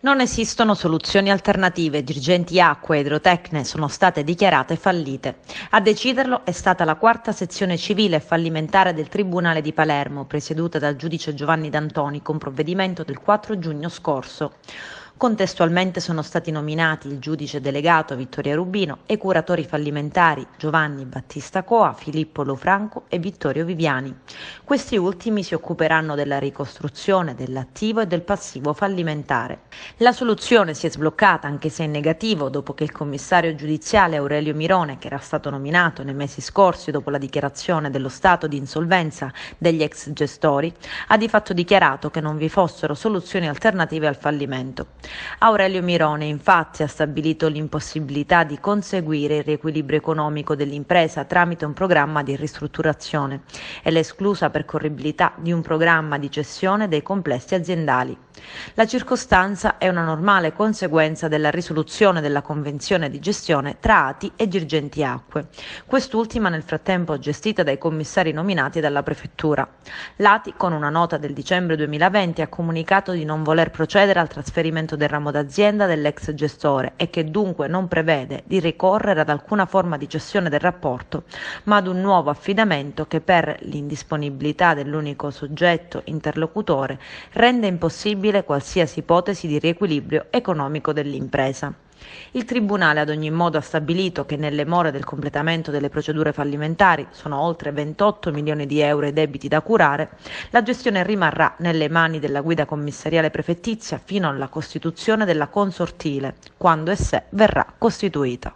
Non esistono soluzioni alternative, Dirigenti Acqua e Idrotecne sono state dichiarate fallite. A deciderlo è stata la quarta sezione civile fallimentare del Tribunale di Palermo, presieduta dal giudice Giovanni D'Antoni con provvedimento del 4 giugno scorso. Contestualmente sono stati nominati il giudice delegato Vittoria Rubino e i curatori fallimentari Giovanni Battista Coa, Filippo Lofranco e Vittorio Viviani. Questi ultimi si occuperanno della ricostruzione dell'attivo e del passivo fallimentare. La soluzione si è sbloccata anche se in negativo dopo che il commissario giudiziale Aurelio Mirone, che era stato nominato nei mesi scorsi dopo la dichiarazione dello stato di insolvenza degli ex gestori, ha di fatto dichiarato che non vi fossero soluzioni alternative al fallimento. Aurelio Mirone infatti ha stabilito l'impossibilità di conseguire il riequilibrio economico dell'impresa tramite un programma di ristrutturazione e l'esclusa percorribilità di un programma di gestione dei complessi aziendali. La circostanza è una normale conseguenza della risoluzione della convenzione di gestione tra ATI e Girgenti Acque, quest'ultima nel frattempo gestita dai commissari nominati dalla Prefettura. L'ATI con una nota del dicembre 2020 ha comunicato di non voler procedere al trasferimento del ramo d'azienda dell'ex gestore e che dunque non prevede di ricorrere ad alcuna forma di cessione del rapporto, ma ad un nuovo affidamento che per l'indisponibilità dell'unico soggetto interlocutore rende impossibile qualsiasi ipotesi di riequilibrio economico dell'impresa. Il Tribunale ad ogni modo ha stabilito che nelle more del completamento delle procedure fallimentari, sono oltre 28 milioni di euro i debiti da curare, la gestione rimarrà nelle mani della guida commissariale prefettizia fino alla costituzione della consortile, quando e se verrà costituita.